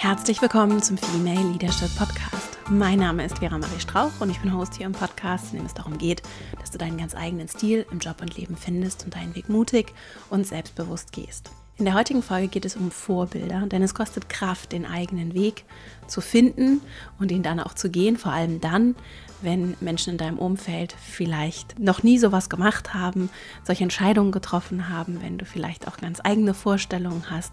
Herzlich willkommen zum Female Leadership Podcast. Mein Name ist Vera Marie Strauch und ich bin Host hier im Podcast, in dem es darum geht, dass du deinen ganz eigenen Stil im Job und Leben findest und deinen Weg mutig und selbstbewusst gehst. In der heutigen Folge geht es um Vorbilder, denn es kostet Kraft, den eigenen Weg zu finden und ihn dann auch zu gehen, vor allem dann, wenn Menschen in deinem Umfeld vielleicht noch nie sowas gemacht haben, solche Entscheidungen getroffen haben, wenn du vielleicht auch ganz eigene Vorstellungen hast,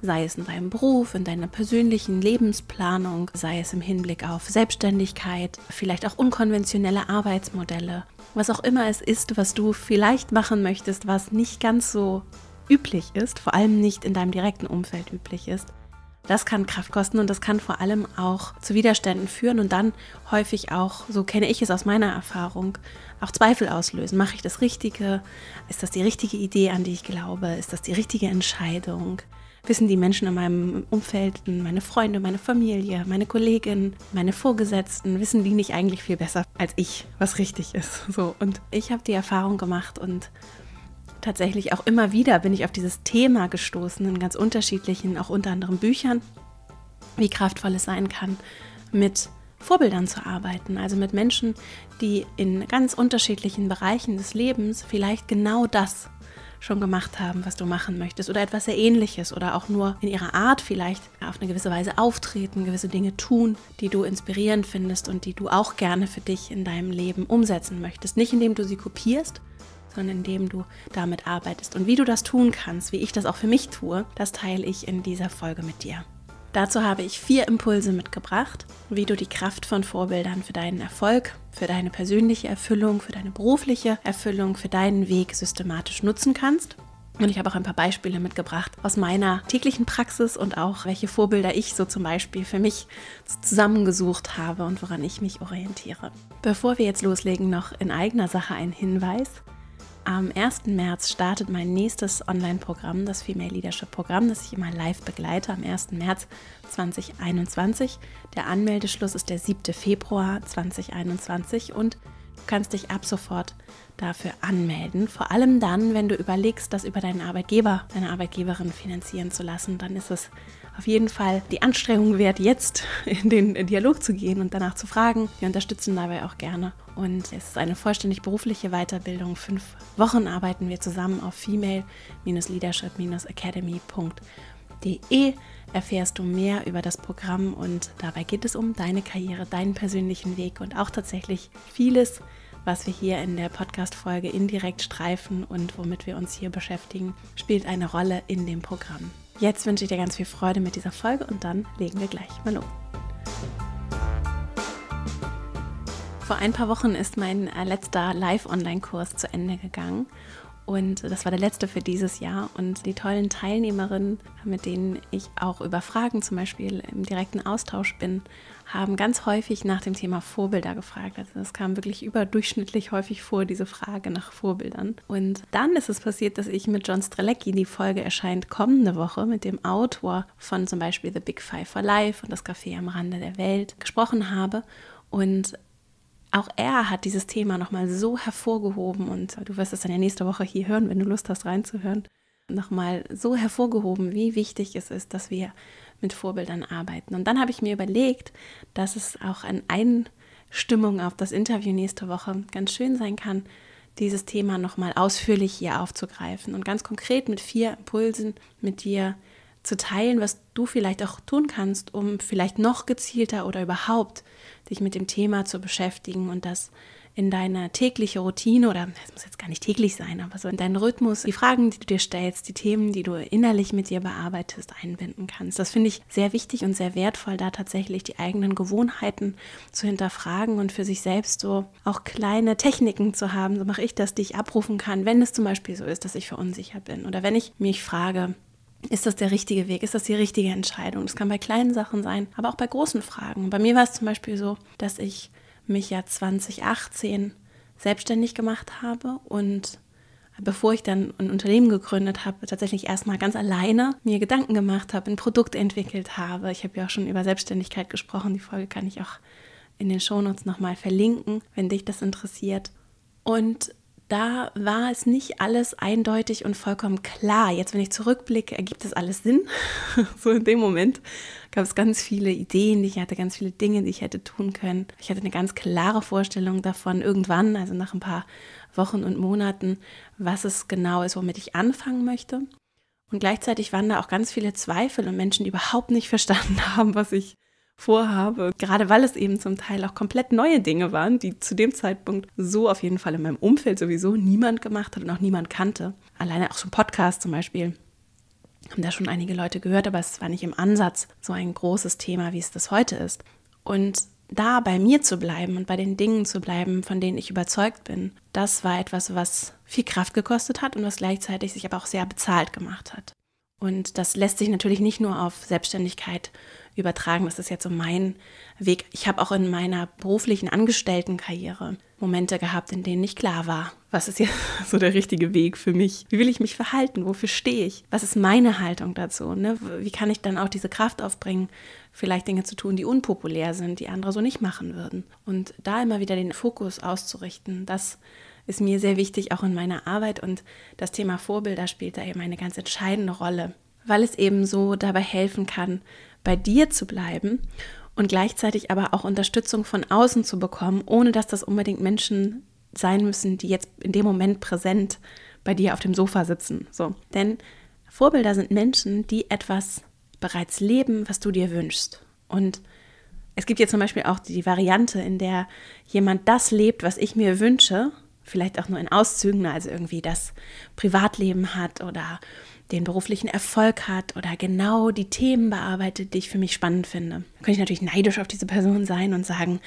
sei es in deinem Beruf, in deiner persönlichen Lebensplanung, sei es im Hinblick auf Selbstständigkeit, vielleicht auch unkonventionelle Arbeitsmodelle, was auch immer es ist, was du vielleicht machen möchtest, was nicht ganz so üblich ist, vor allem nicht in deinem direkten Umfeld üblich ist, das kann Kraft kosten und das kann vor allem auch zu Widerständen führen und dann häufig auch, so kenne ich es aus meiner Erfahrung, auch Zweifel auslösen. Mache ich das Richtige? Ist das die richtige Idee, an die ich glaube? Ist das die richtige Entscheidung? Wissen die Menschen in meinem Umfeld, meine Freunde, meine Familie, meine Kolleginnen, meine Vorgesetzten, wissen die nicht eigentlich viel besser als ich, was richtig ist? So und ich habe die Erfahrung gemacht und tatsächlich auch immer wieder bin ich auf dieses Thema gestoßen in ganz unterschiedlichen, auch unter anderem Büchern, wie kraftvoll es sein kann, mit Vorbildern zu arbeiten, also mit Menschen, die in ganz unterschiedlichen Bereichen des Lebens vielleicht genau das schon gemacht haben, was du machen möchtest oder etwas sehr ähnliches oder auch nur in ihrer Art vielleicht auf eine gewisse Weise auftreten, gewisse Dinge tun, die du inspirierend findest und die du auch gerne für dich in deinem Leben umsetzen möchtest. Nicht indem du sie kopierst, sondern indem du damit arbeitest. Und wie du das tun kannst, wie ich das auch für mich tue, das teile ich in dieser Folge mit dir. Dazu habe ich vier Impulse mitgebracht, wie du die Kraft von Vorbildern für deinen Erfolg, für deine persönliche Erfüllung, für deine berufliche Erfüllung, für deinen Weg systematisch nutzen kannst. Und ich habe auch ein paar Beispiele mitgebracht aus meiner täglichen Praxis und auch welche Vorbilder ich so zum Beispiel für mich zusammengesucht habe und woran ich mich orientiere. Bevor wir jetzt loslegen, noch in eigener Sache ein Hinweis. Am 1. März startet mein nächstes Online-Programm, das Female Leadership Programm, das ich immer live begleite, am 1. März 2021. Der Anmeldeschluss ist der 7. Februar 2021 und du kannst dich ab sofort dafür anmelden. Vor allem dann, wenn du überlegst, das über deinen Arbeitgeber, deine Arbeitgeberin finanzieren zu lassen, dann ist es auf jeden Fall die Anstrengung wert, jetzt in den Dialog zu gehen und danach zu fragen. Wir unterstützen dabei auch gerne. Und es ist eine vollständig berufliche Weiterbildung. Fünf Wochen arbeiten wir zusammen auf female-leadership-academy.de. Erfährst du mehr über das Programm und dabei geht es um deine Karriere, deinen persönlichen Weg und auch tatsächlich vieles, was wir hier in der Podcast-Folge indirekt streifen und womit wir uns hier beschäftigen, spielt eine Rolle in dem Programm. Jetzt wünsche ich dir ganz viel Freude mit dieser Folge und dann legen wir gleich mal los. Vor ein paar Wochen ist mein äh, letzter Live-Online-Kurs zu Ende gegangen und das war der letzte für dieses Jahr. Und die tollen Teilnehmerinnen, mit denen ich auch über Fragen zum Beispiel im direkten Austausch bin, haben ganz häufig nach dem Thema Vorbilder gefragt. Also das kam wirklich überdurchschnittlich häufig vor, diese Frage nach Vorbildern. Und dann ist es passiert, dass ich mit John Strelecki, die Folge erscheint kommende Woche, mit dem Autor von zum Beispiel The Big Five for Life und das Café am Rande der Welt gesprochen habe. Und auch er hat dieses Thema nochmal so hervorgehoben und du wirst es dann ja nächste Woche hier hören, wenn du Lust hast reinzuhören, nochmal so hervorgehoben, wie wichtig es ist, dass wir mit Vorbildern arbeiten. Und dann habe ich mir überlegt, dass es auch an Einstimmung auf das Interview nächste Woche ganz schön sein kann, dieses Thema nochmal ausführlich hier aufzugreifen und ganz konkret mit vier Impulsen mit dir zu zu teilen, was du vielleicht auch tun kannst, um vielleicht noch gezielter oder überhaupt dich mit dem Thema zu beschäftigen und das in deine tägliche Routine oder es muss jetzt gar nicht täglich sein, aber so in deinen Rhythmus, die Fragen, die du dir stellst, die Themen, die du innerlich mit dir bearbeitest, einbinden kannst. Das finde ich sehr wichtig und sehr wertvoll, da tatsächlich die eigenen Gewohnheiten zu hinterfragen und für sich selbst so auch kleine Techniken zu haben. So mache ich das, die ich abrufen kann, wenn es zum Beispiel so ist, dass ich verunsichert bin oder wenn ich mich frage, ist das der richtige Weg? Ist das die richtige Entscheidung? Das kann bei kleinen Sachen sein, aber auch bei großen Fragen. Bei mir war es zum Beispiel so, dass ich mich ja 2018 selbstständig gemacht habe und bevor ich dann ein Unternehmen gegründet habe, tatsächlich erstmal ganz alleine mir Gedanken gemacht habe, ein Produkt entwickelt habe. Ich habe ja auch schon über Selbstständigkeit gesprochen. Die Folge kann ich auch in den Shownotes nochmal verlinken, wenn dich das interessiert. Und da war es nicht alles eindeutig und vollkommen klar. Jetzt, wenn ich zurückblicke, ergibt das alles Sinn. so in dem Moment gab es ganz viele Ideen, die ich hatte, ganz viele Dinge, die ich hätte tun können. Ich hatte eine ganz klare Vorstellung davon, irgendwann, also nach ein paar Wochen und Monaten, was es genau ist, womit ich anfangen möchte. Und gleichzeitig waren da auch ganz viele Zweifel und Menschen, die überhaupt nicht verstanden haben, was ich vorhabe. Gerade weil es eben zum Teil auch komplett neue Dinge waren, die zu dem Zeitpunkt so auf jeden Fall in meinem Umfeld sowieso niemand gemacht hat und auch niemand kannte. Alleine auch so ein Podcast zum Beispiel. Haben da schon einige Leute gehört, aber es war nicht im Ansatz so ein großes Thema, wie es das heute ist. Und da bei mir zu bleiben und bei den Dingen zu bleiben, von denen ich überzeugt bin, das war etwas, was viel Kraft gekostet hat und was gleichzeitig sich aber auch sehr bezahlt gemacht hat. Und das lässt sich natürlich nicht nur auf Selbstständigkeit übertragen. Das ist jetzt so mein Weg. Ich habe auch in meiner beruflichen Angestelltenkarriere Momente gehabt, in denen nicht klar war, was ist jetzt so der richtige Weg für mich? Wie will ich mich verhalten? Wofür stehe ich? Was ist meine Haltung dazu? Ne? Wie kann ich dann auch diese Kraft aufbringen, vielleicht Dinge zu tun, die unpopulär sind, die andere so nicht machen würden? Und da immer wieder den Fokus auszurichten, das ist mir sehr wichtig, auch in meiner Arbeit. Und das Thema Vorbilder spielt da eben eine ganz entscheidende Rolle, weil es eben so dabei helfen kann, bei dir zu bleiben und gleichzeitig aber auch Unterstützung von außen zu bekommen, ohne dass das unbedingt Menschen sein müssen, die jetzt in dem Moment präsent bei dir auf dem Sofa sitzen. So, denn Vorbilder sind Menschen, die etwas bereits leben, was du dir wünschst. Und es gibt ja zum Beispiel auch die Variante, in der jemand das lebt, was ich mir wünsche, vielleicht auch nur in Auszügen, ne? also irgendwie das Privatleben hat oder den beruflichen Erfolg hat oder genau die Themen bearbeitet, die ich für mich spannend finde. Da könnte ich natürlich neidisch auf diese Person sein und sagen,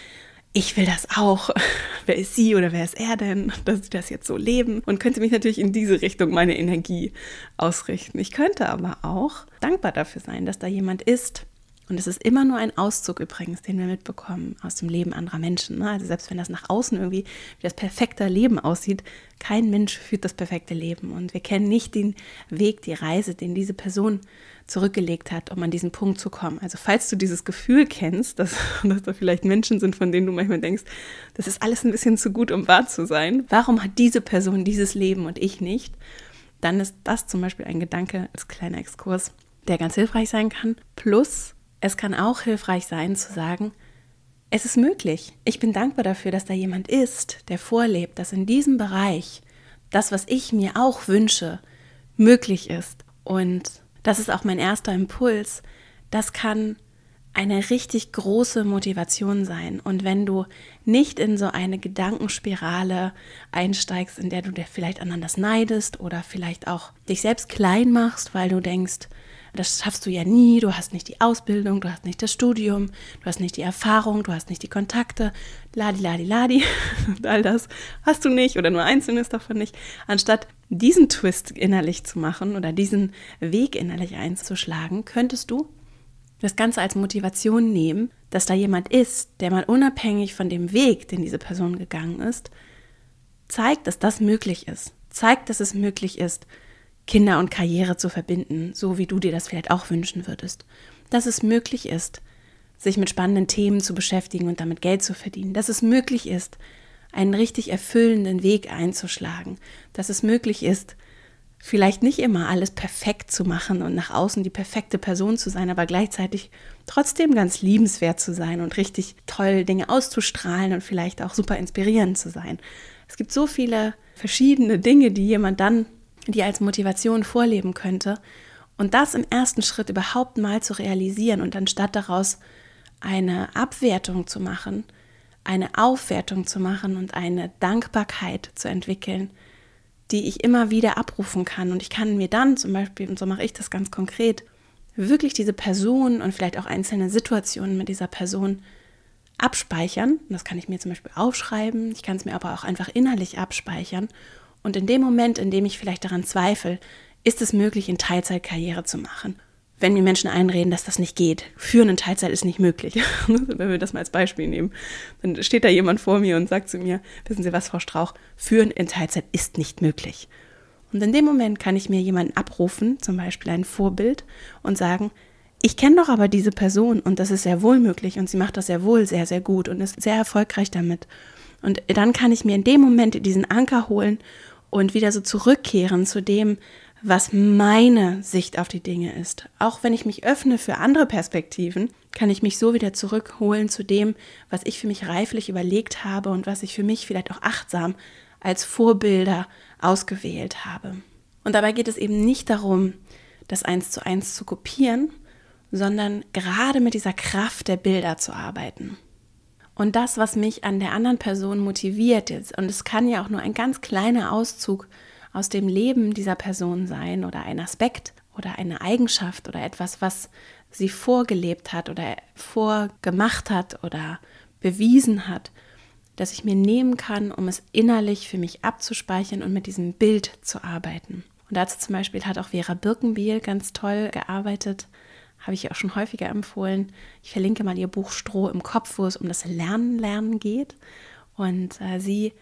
ich will das auch. Wer ist sie oder wer ist er denn, dass sie das jetzt so leben? Und könnte mich natürlich in diese Richtung meine Energie ausrichten. Ich könnte aber auch dankbar dafür sein, dass da jemand ist, und es ist immer nur ein Auszug übrigens, den wir mitbekommen aus dem Leben anderer Menschen. Ne? Also selbst wenn das nach außen irgendwie wie das perfekte Leben aussieht, kein Mensch führt das perfekte Leben. Und wir kennen nicht den Weg, die Reise, den diese Person zurückgelegt hat, um an diesen Punkt zu kommen. Also falls du dieses Gefühl kennst, dass, dass da vielleicht Menschen sind, von denen du manchmal denkst, das ist alles ein bisschen zu gut, um wahr zu sein. Warum hat diese Person dieses Leben und ich nicht? Dann ist das zum Beispiel ein Gedanke als kleiner Exkurs, der ganz hilfreich sein kann. Plus, es kann auch hilfreich sein zu sagen, es ist möglich. Ich bin dankbar dafür, dass da jemand ist, der vorlebt, dass in diesem Bereich das, was ich mir auch wünsche, möglich ist. Und das ist auch mein erster Impuls. Das kann eine richtig große Motivation sein. Und wenn du nicht in so eine Gedankenspirale einsteigst, in der du dir vielleicht anderen neidest oder vielleicht auch dich selbst klein machst, weil du denkst, das schaffst du ja nie, du hast nicht die Ausbildung, du hast nicht das Studium, du hast nicht die Erfahrung, du hast nicht die Kontakte, ladi, ladi, ladi, all das hast du nicht oder nur einzelnes davon nicht. Anstatt diesen Twist innerlich zu machen oder diesen Weg innerlich einzuschlagen, könntest du das Ganze als Motivation nehmen, dass da jemand ist, der mal unabhängig von dem Weg, den diese Person gegangen ist, zeigt, dass das möglich ist, zeigt, dass es möglich ist, Kinder und Karriere zu verbinden, so wie du dir das vielleicht auch wünschen würdest. Dass es möglich ist, sich mit spannenden Themen zu beschäftigen und damit Geld zu verdienen. Dass es möglich ist, einen richtig erfüllenden Weg einzuschlagen. Dass es möglich ist, vielleicht nicht immer alles perfekt zu machen und nach außen die perfekte Person zu sein, aber gleichzeitig trotzdem ganz liebenswert zu sein und richtig toll Dinge auszustrahlen und vielleicht auch super inspirierend zu sein. Es gibt so viele verschiedene Dinge, die jemand dann die als Motivation vorleben könnte. Und das im ersten Schritt überhaupt mal zu realisieren und anstatt daraus eine Abwertung zu machen, eine Aufwertung zu machen und eine Dankbarkeit zu entwickeln, die ich immer wieder abrufen kann. Und ich kann mir dann zum Beispiel, und so mache ich das ganz konkret, wirklich diese Person und vielleicht auch einzelne Situationen mit dieser Person abspeichern. Das kann ich mir zum Beispiel aufschreiben, ich kann es mir aber auch einfach innerlich abspeichern und in dem Moment, in dem ich vielleicht daran zweifle, ist es möglich, in Teilzeit Karriere zu machen. Wenn mir Menschen einreden, dass das nicht geht, führen in Teilzeit ist nicht möglich. wenn wir das mal als Beispiel nehmen, dann steht da jemand vor mir und sagt zu mir, wissen Sie was, Frau Strauch, führen in Teilzeit ist nicht möglich. Und in dem Moment kann ich mir jemanden abrufen, zum Beispiel ein Vorbild, und sagen, ich kenne doch aber diese Person und das ist sehr wohl möglich und sie macht das sehr wohl sehr, sehr gut und ist sehr erfolgreich damit. Und dann kann ich mir in dem Moment diesen Anker holen und wieder so zurückkehren zu dem, was meine Sicht auf die Dinge ist. Auch wenn ich mich öffne für andere Perspektiven, kann ich mich so wieder zurückholen zu dem, was ich für mich reiflich überlegt habe und was ich für mich vielleicht auch achtsam als Vorbilder ausgewählt habe. Und dabei geht es eben nicht darum, das eins zu eins zu kopieren, sondern gerade mit dieser Kraft der Bilder zu arbeiten und das, was mich an der anderen Person motiviert ist. Und es kann ja auch nur ein ganz kleiner Auszug aus dem Leben dieser Person sein oder ein Aspekt oder eine Eigenschaft oder etwas, was sie vorgelebt hat oder vorgemacht hat oder bewiesen hat, dass ich mir nehmen kann, um es innerlich für mich abzuspeichern und mit diesem Bild zu arbeiten. Und dazu zum Beispiel hat auch Vera Birkenbiel ganz toll gearbeitet habe ich auch schon häufiger empfohlen. Ich verlinke mal ihr Buch Stroh im Kopf, wo es um das Lernen, Lernen geht. Und äh, sie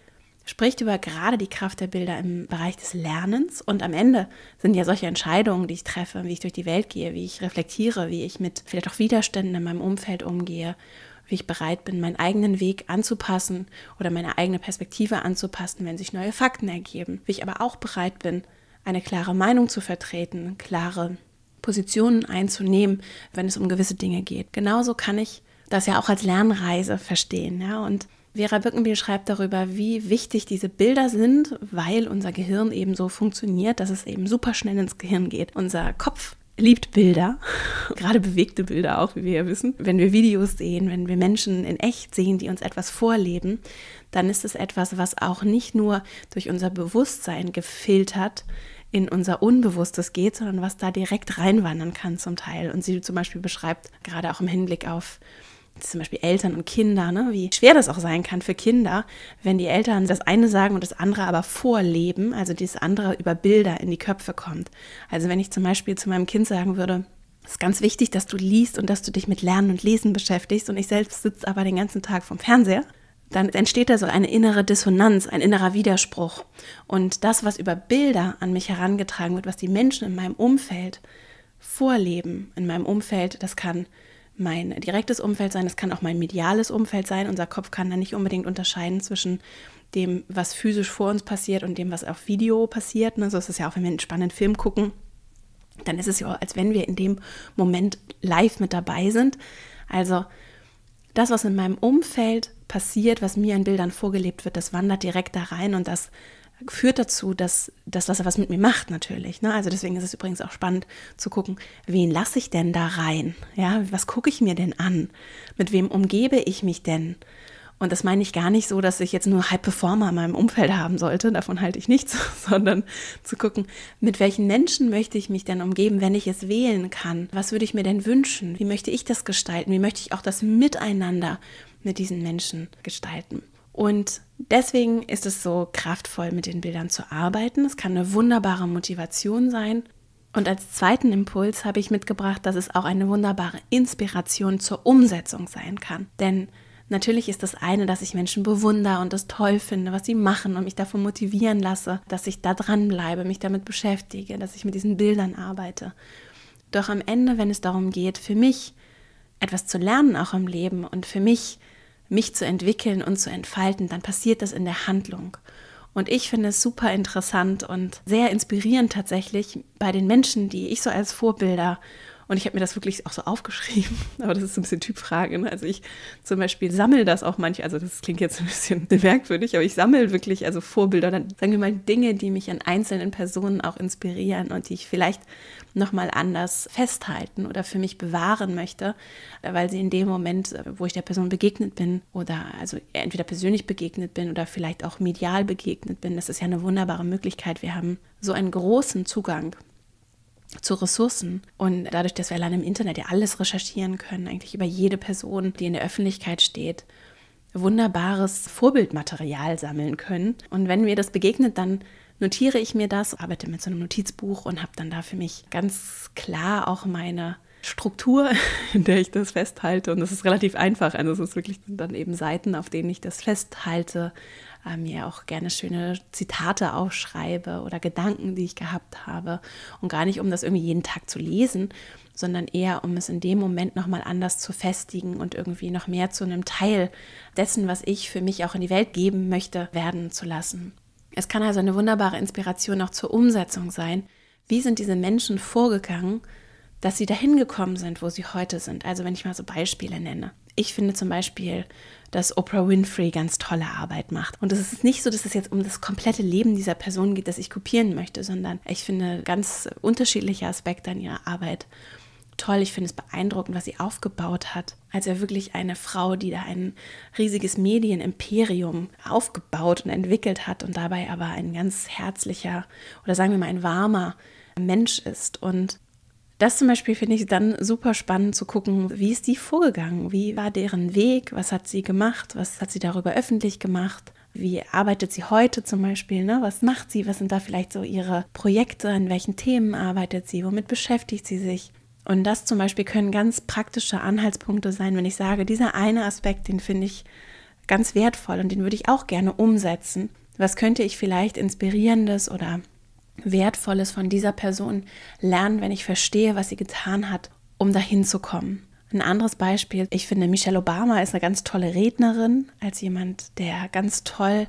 spricht über gerade die Kraft der Bilder im Bereich des Lernens. Und am Ende sind ja solche Entscheidungen, die ich treffe, wie ich durch die Welt gehe, wie ich reflektiere, wie ich mit vielleicht auch Widerständen in meinem Umfeld umgehe, wie ich bereit bin, meinen eigenen Weg anzupassen oder meine eigene Perspektive anzupassen, wenn sich neue Fakten ergeben. Wie ich aber auch bereit bin, eine klare Meinung zu vertreten, klare Positionen einzunehmen, wenn es um gewisse Dinge geht. Genauso kann ich das ja auch als Lernreise verstehen. Ja? Und Vera Birkenbiel schreibt darüber, wie wichtig diese Bilder sind, weil unser Gehirn eben so funktioniert, dass es eben super schnell ins Gehirn geht. Unser Kopf liebt Bilder, gerade bewegte Bilder auch, wie wir ja wissen. Wenn wir Videos sehen, wenn wir Menschen in echt sehen, die uns etwas vorleben, dann ist es etwas, was auch nicht nur durch unser Bewusstsein gefiltert in unser Unbewusstes geht, sondern was da direkt reinwandern kann zum Teil. Und sie zum Beispiel beschreibt, gerade auch im Hinblick auf zum Beispiel Eltern und Kinder, ne, wie schwer das auch sein kann für Kinder, wenn die Eltern das eine sagen und das andere aber vorleben, also dieses andere über Bilder in die Köpfe kommt. Also wenn ich zum Beispiel zu meinem Kind sagen würde, es ist ganz wichtig, dass du liest und dass du dich mit Lernen und Lesen beschäftigst und ich selbst sitze aber den ganzen Tag vom Fernseher dann entsteht da so eine innere Dissonanz, ein innerer Widerspruch. Und das, was über Bilder an mich herangetragen wird, was die Menschen in meinem Umfeld vorleben, in meinem Umfeld, das kann mein direktes Umfeld sein, das kann auch mein mediales Umfeld sein. Unser Kopf kann da nicht unbedingt unterscheiden zwischen dem, was physisch vor uns passiert und dem, was auf Video passiert. Ne? So ist es ja auch, wenn wir einen spannenden Film gucken, dann ist es ja, als wenn wir in dem Moment live mit dabei sind. Also das, was in meinem Umfeld passiert, was mir in Bildern vorgelebt wird, das wandert direkt da rein und das führt dazu, dass das Wasser was mit mir macht natürlich. Ne? Also deswegen ist es übrigens auch spannend zu gucken, wen lasse ich denn da rein? Ja, was gucke ich mir denn an? Mit wem umgebe ich mich denn? Und das meine ich gar nicht so, dass ich jetzt nur High Performer in meinem Umfeld haben sollte, davon halte ich nichts, sondern zu gucken, mit welchen Menschen möchte ich mich denn umgeben, wenn ich es wählen kann? Was würde ich mir denn wünschen? Wie möchte ich das gestalten? Wie möchte ich auch das Miteinander mit diesen Menschen gestalten. Und deswegen ist es so kraftvoll, mit den Bildern zu arbeiten. Es kann eine wunderbare Motivation sein. Und als zweiten Impuls habe ich mitgebracht, dass es auch eine wunderbare Inspiration zur Umsetzung sein kann. Denn Natürlich ist das eine, dass ich Menschen bewundere und das toll finde, was sie machen und mich davon motivieren lasse, dass ich da dranbleibe, mich damit beschäftige, dass ich mit diesen Bildern arbeite. Doch am Ende, wenn es darum geht, für mich etwas zu lernen auch im Leben und für mich, mich zu entwickeln und zu entfalten, dann passiert das in der Handlung. Und ich finde es super interessant und sehr inspirierend tatsächlich bei den Menschen, die ich so als Vorbilder und ich habe mir das wirklich auch so aufgeschrieben, aber das ist ein bisschen Typfrage. Ne? Also ich zum Beispiel sammle das auch manchmal, also das klingt jetzt ein bisschen merkwürdig, aber ich sammle wirklich also Vorbilder, dann sagen wir mal Dinge, die mich an einzelnen Personen auch inspirieren und die ich vielleicht nochmal anders festhalten oder für mich bewahren möchte, weil sie in dem Moment, wo ich der Person begegnet bin oder also entweder persönlich begegnet bin oder vielleicht auch medial begegnet bin, das ist ja eine wunderbare Möglichkeit. Wir haben so einen großen Zugang zu Ressourcen. Und dadurch, dass wir allein im Internet ja alles recherchieren können, eigentlich über jede Person, die in der Öffentlichkeit steht, wunderbares Vorbildmaterial sammeln können. Und wenn mir das begegnet, dann notiere ich mir das, arbeite mit so einem Notizbuch und habe dann da für mich ganz klar auch meine Struktur, in der ich das festhalte. Und das ist relativ einfach. Also es ist wirklich dann eben Seiten, auf denen ich das festhalte, äh, mir auch gerne schöne Zitate aufschreibe oder Gedanken, die ich gehabt habe. Und gar nicht, um das irgendwie jeden Tag zu lesen, sondern eher, um es in dem Moment nochmal anders zu festigen und irgendwie noch mehr zu einem Teil dessen, was ich für mich auch in die Welt geben möchte, werden zu lassen. Es kann also eine wunderbare Inspiration auch zur Umsetzung sein. Wie sind diese Menschen vorgegangen, dass sie dahin gekommen sind, wo sie heute sind? Also wenn ich mal so Beispiele nenne. Ich finde zum Beispiel, dass Oprah Winfrey ganz tolle Arbeit macht. Und es ist nicht so, dass es jetzt um das komplette Leben dieser Person geht, das ich kopieren möchte, sondern ich finde ganz unterschiedliche Aspekte an ihrer Arbeit toll, ich finde es beeindruckend, was sie aufgebaut hat. Also wirklich eine Frau, die da ein riesiges Medienimperium aufgebaut und entwickelt hat und dabei aber ein ganz herzlicher oder sagen wir mal ein warmer Mensch ist. Und das zum Beispiel finde ich dann super spannend zu gucken, wie ist die vorgegangen, wie war deren Weg, was hat sie gemacht, was hat sie darüber öffentlich gemacht, wie arbeitet sie heute zum Beispiel, ne? was macht sie, was sind da vielleicht so ihre Projekte, an welchen Themen arbeitet sie, womit beschäftigt sie sich. Und das zum Beispiel können ganz praktische Anhaltspunkte sein, wenn ich sage, dieser eine Aspekt, den finde ich ganz wertvoll und den würde ich auch gerne umsetzen. Was könnte ich vielleicht inspirierendes oder wertvolles von dieser Person lernen, wenn ich verstehe, was sie getan hat, um dahin zu kommen? Ein anderes Beispiel, ich finde, Michelle Obama ist eine ganz tolle Rednerin, als jemand, der ganz toll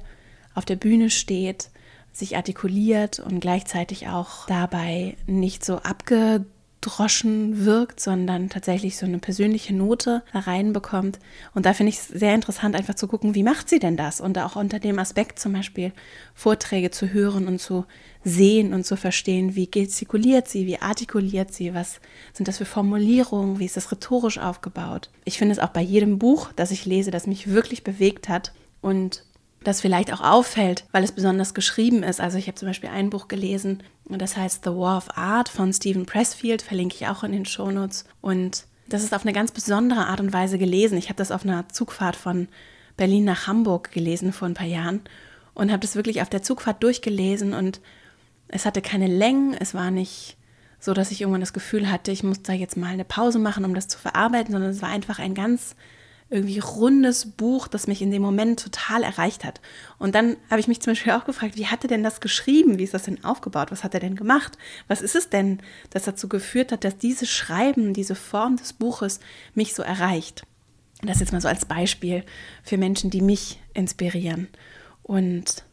auf der Bühne steht, sich artikuliert und gleichzeitig auch dabei nicht so abgedrückt abgedroschen wirkt, sondern tatsächlich so eine persönliche Note da reinbekommt. Und da finde ich es sehr interessant, einfach zu gucken, wie macht sie denn das? Und auch unter dem Aspekt zum Beispiel Vorträge zu hören und zu sehen und zu verstehen, wie gestikuliert sie, wie artikuliert sie, was sind das für Formulierungen, wie ist das rhetorisch aufgebaut. Ich finde es auch bei jedem Buch, das ich lese, das mich wirklich bewegt hat und das vielleicht auch auffällt, weil es besonders geschrieben ist. Also ich habe zum Beispiel ein Buch gelesen, und das heißt The War of Art von Stephen Pressfield, verlinke ich auch in den Shownotes. Und das ist auf eine ganz besondere Art und Weise gelesen. Ich habe das auf einer Zugfahrt von Berlin nach Hamburg gelesen vor ein paar Jahren und habe das wirklich auf der Zugfahrt durchgelesen und es hatte keine Längen, es war nicht so, dass ich irgendwann das Gefühl hatte, ich muss da jetzt mal eine Pause machen, um das zu verarbeiten, sondern es war einfach ein ganz irgendwie rundes Buch, das mich in dem Moment total erreicht hat. Und dann habe ich mich zum Beispiel auch gefragt, wie hat er denn das geschrieben? Wie ist das denn aufgebaut? Was hat er denn gemacht? Was ist es denn, das dazu geführt hat, dass dieses Schreiben, diese Form des Buches mich so erreicht? Das jetzt mal so als Beispiel für Menschen, die mich inspirieren. Und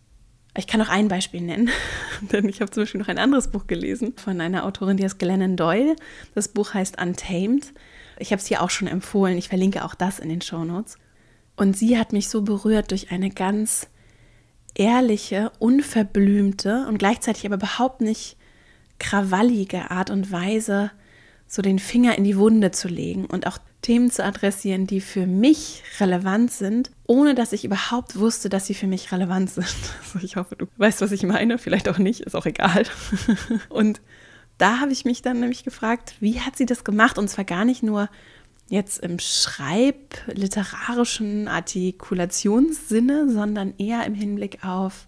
ich kann auch ein Beispiel nennen, denn ich habe zum Beispiel noch ein anderes Buch gelesen von einer Autorin, die heißt Glennon Doyle. Das Buch heißt Untamed. Ich habe es hier auch schon empfohlen. Ich verlinke auch das in den Show Notes. Und sie hat mich so berührt durch eine ganz ehrliche, unverblümte und gleichzeitig aber überhaupt nicht krawallige Art und Weise, so den Finger in die Wunde zu legen und auch Themen zu adressieren, die für mich relevant sind, ohne dass ich überhaupt wusste, dass sie für mich relevant sind. Also ich hoffe, du weißt, was ich meine, vielleicht auch nicht, ist auch egal. Und da habe ich mich dann nämlich gefragt, wie hat sie das gemacht? Und zwar gar nicht nur jetzt im schreibliterarischen Artikulationssinne, sondern eher im Hinblick auf,